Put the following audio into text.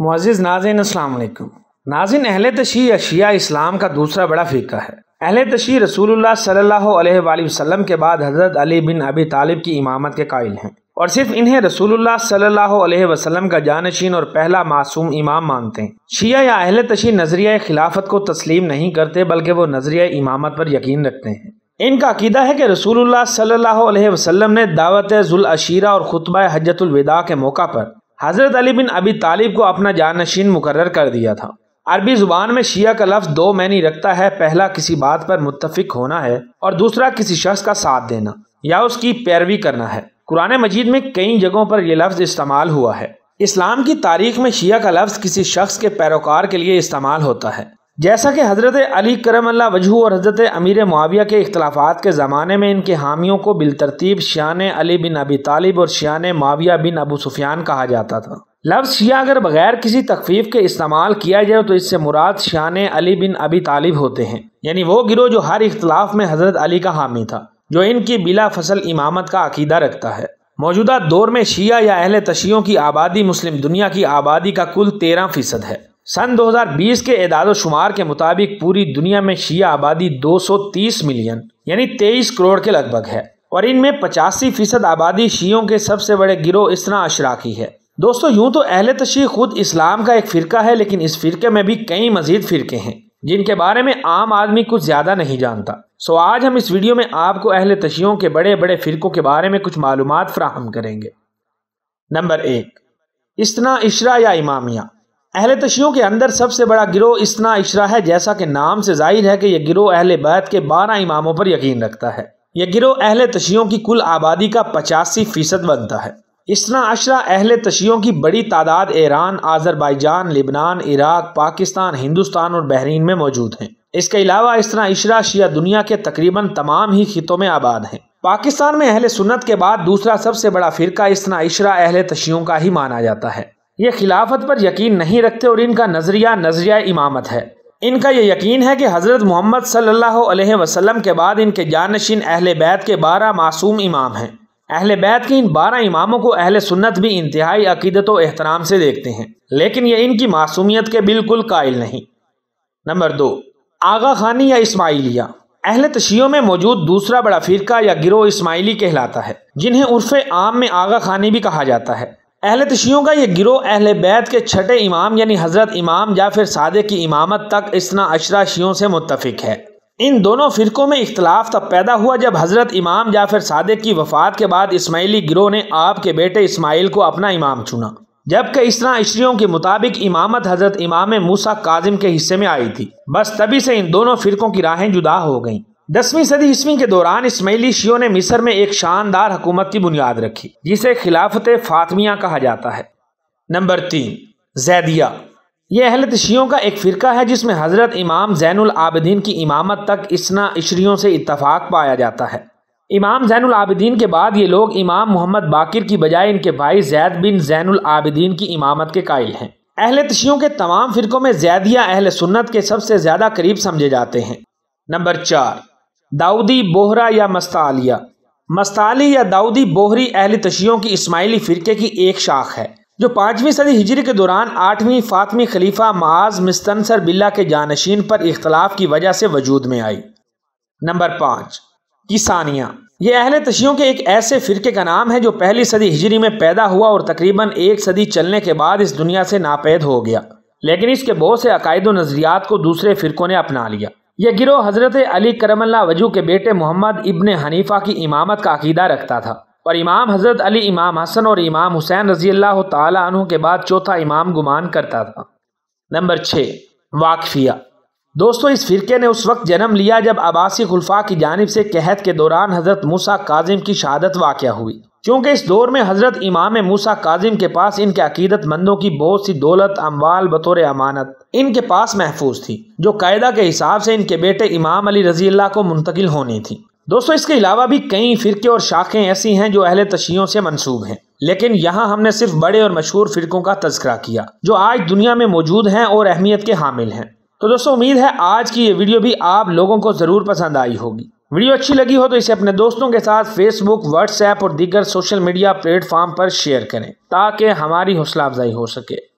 मुआज़ नाजिन असलकुम नाजिन अहल तशी अशिया इस्लाम का दूसरा बड़ा फ़िका है अहल तशी रसूलुल्लाह सल्लल्लाहु अलैहि वसल्लम के बाद हज़रत अली बिन अबी तालिब की इमामत के कायल हैं और सिर्फ इन्हें रसूलुल्लाह सल्लल्लाहु अलैहि वसल्लम का जानशीन और पहला मासूम इमाम मानते हैं शिया या अहल तशी नजरिया खिलाफत को तस्लीम नहीं करते बल्कि वो नजरिया इमामत पर यकीन रखते हैं इनका अकीदा है कि रसूलुल्लाह सल्लल्लाहु अलैहि वसल्लम ने दावत जुल अशीरा और खुतबा हजतुलविदा के मौका पर हज़रत अली बिन अबी तालिब को अपना जानशीन मुकर कर दिया था अरबी ज़ुबान में शिया का लफ्ज़ दो मैनी रखता है पहला किसी बात पर मुतफिक होना है और दूसरा किसी शख्स का साथ देना या उसकी पैरवी करना है कुरान मजीद में कई जगहों पर यह लफ्ज़ इस्तेमाल हुआ है इस्लाम की तारीख में शिया का लफ्ज़ किसी शख्स के पैरोकार के लिए इस्तेमाल होता है जैसा कि हज़रत अली करम अल्ला वजहू और हज़रत अमीर मुआविया के इख्लाफात के ज़माने में इनके हामियों को बिलतरतीब शान अली बिन अबी तालिब और शान माविया बिन अबू सुफियान कहा जाता था लफ्ज़ शिया अगर बगैर किसी तकफीफ के इस्तेमाल किया जाए तो इससे मुराद शान अली बिन अबी तालिब होते हैं यानी वो गिरोह जो हर इख्तलाफ में हज़रत अली का हामी था जो इनकी बिला फसल इमामत का अकीदा रखता है मौजूदा दौर में शिया या अहल तशियों की आबादी मुस्लिम दुनिया की आबादी का कुल तेरह फ़ीसद है सन 2020 के एदाद शुमार के मुताबिक पूरी दुनिया में शिया आबादी 230 मिलियन यानी 23 करोड़ के लगभग है और इनमें पचासी फीसद आबादी शियों के सबसे बड़े गिरोह इसना अशरा की है दोस्तों यूं तो अहल तशी खुद इस्लाम का एक फ़िरका है लेकिन इस फ़िरके में भी कई मजीद फ़िरके हैं जिनके बारे में आम आदमी कुछ ज़्यादा नहीं जानता सो आज हम इस वीडियो में आपको अहल तशियों के बड़े बड़े फ़िरकों के बारे में कुछ मालूम फ्राहम करेंगे नंबर एक इसना इशरा या इमामिया अहल तशियों के अंदर सबसे बड़ा गिरोह इसना इशरा है जैसा कि नाम से जाहिर है कि यह गिरोह अहल बैत के बारह इमामों पर यकीन रखता है यह गिरोह अहल तशियों की कुल आबादी का पचासी फीसद बनता है इसना अशरा अहल तशियों की बड़ी तादाद ईरान आज़रबाईजान लिबनान इराक पाकिस्तान हिंदुस्तान और बहरीन में मौजूद हैं इसके अलावा इसना इशरा शिया दुनिया के तकरीबन तमाम ही खितों में आबाद हैं पाकिस्तान में अहल सुन्नत के बाद दूसरा सबसे बड़ा फ़िरका इसना इशरा अहल तशियों का ही माना जाता है ये खिलाफत पर यकीन नहीं रखते और इनका नज़रिया नज़रिया इमामत है इनका ये यकीन है कि हज़रत मोहम्मद सल्लल्लाहु अलैहि वसल्लम के बाद इनके जानशीन अहल बैत के बारह मासूम इमाम हैं अहल बैत के इन बारह इमामों को अहल सुन्नत भी इंतहाई अकीदत एहतराम से देखते हैं लेकिन यह इनकी मासूमियत के बिल्कुल कायल नहीं नंबर दो आगा खानी या इसमाइलिया अहल तशियों में मौजूद दूसरा बड़ा फ़िरका या गिरोह इस्माइली कहलाता है जिन्हें उर्फ आम में आगा खानी भी कहा जाता है अहल तशियों का यह गिरोह अहल बैत के छठे इमाम यानी हज़रत इमाम या फिर सादे की इमामत तक इसना अशरा शियों से मुतफिक है इन दोनों फ़िरक़ों में इख्तलाफ तब पैदा हुआ जब हज़रत इमाम या फिर सादे की वफ़ात के बाद इस्माइली गिरोह ने आपके बेटे इसमाइल को अपना इमाम चुना जबकि इसना इशरियों के मुताबिक इमामत हज़रत इमाम मूसा काजिम के हिस्से में आई थी बस तभी से इन दोनों फ़िरक़ों की राहें जुदा हो गईं दसवीं सदी ईस्वी के दौरान इस्माइली शियों ने मिस्र में एक शानदार हुकूमत की बुनियाद रखी जिसे खिलाफत फातमिया कहा जाता है नंबर तीन जैदिया यह अहलत शियों का एक फ़िरका है जिसमें हज़रत इमाम जैनुल आबदीन की इमामत तक इसना इशरियों से इतफ़ाक़ पाया जाता है इमाम जैनुल आबदीन के बाद ये लोग इमाम मोहम्मद बाकिर की बजाय इनके भाई जैद बिन जैनुल आबदीन की इमामत के कायल हैं अहल तशियों के तमाम फ़िरक़ों में जैदिया अहल सुन्नत के सबसे ज़्यादा करीब समझे जाते हैं नंबर चार दाऊदी बोहरा या मस्तालिया मस्ताली या दाऊदी बोहरी अहल तशियों की इस्माइली फ़िरके की एक शाख है जो पाँचवीं सदी हिजरी के दौरान आठवीं फातवी खलीफा माज मिस्तनसर बिल्ला के जानशीन पर इख्तलाफ की वजह से वजूद में आई नंबर पांच किसानिया ये अहल तशियों के एक ऐसे फ़िरके का नाम है जो पहली सदी हिजरी में पैदा हुआ और तकरीबन एक सदी चलने के बाद इस दुनिया से नापैद हो गया लेकिन इसके बहुत से अकायद नज़रियात को दूसरे फ़िरकों ने अपना लिया यह गिरोह हज़रत अली करमल्ला वजू के बेटे मोहम्मद इब्ने हनीफा की इमामत का अकीदा रखता था और इमाम हज़रत अली इमाम हसन और इमाम हुसैन रजी अल्लाह तु के बाद चौथा इमाम गुमान करता था नंबर छः वाकफिया दोस्तों इस फिरके ने उस वक्त जन्म लिया जब आबासी खुलफा की जानब से कहत के दौरान हज़रत मूसा काजिम की शहादत वाक़ हुई क्योंकि इस दौर में हज़रत इमाम मूसा काजिम के पास इनके अकीदत मंदों की बहुत सी दौलत अम्बाल बतौर अमानत इनके पास महफूज थी जो कायदा के हिसाब से इनके बेटे इमाम अली रजी अल्लाह को मुंतकिल होनी थी दोस्तों इसके अलावा भी कई फ़िरके और शाखें ऐसी हैं जो अहल तशियों से मनसूब हैं लेकिन यहाँ हमने सिर्फ बड़े और मशहूर फ़िरकों का तस्करा किया जो आज दुनिया में मौजूद हैं और अहमियत के हामिल हैं तो दोस्तों उम्मीद है आज की ये वीडियो भी आप लोगों को ज़रूर पसंद आई होगी वीडियो अच्छी लगी हो तो इसे अपने दोस्तों के साथ फेसबुक व्हाट्सएप और दीगर सोशल मीडिया प्लेटफॉर्म पर शेयर करें ताकि हमारी हौसला अफजाई हो सके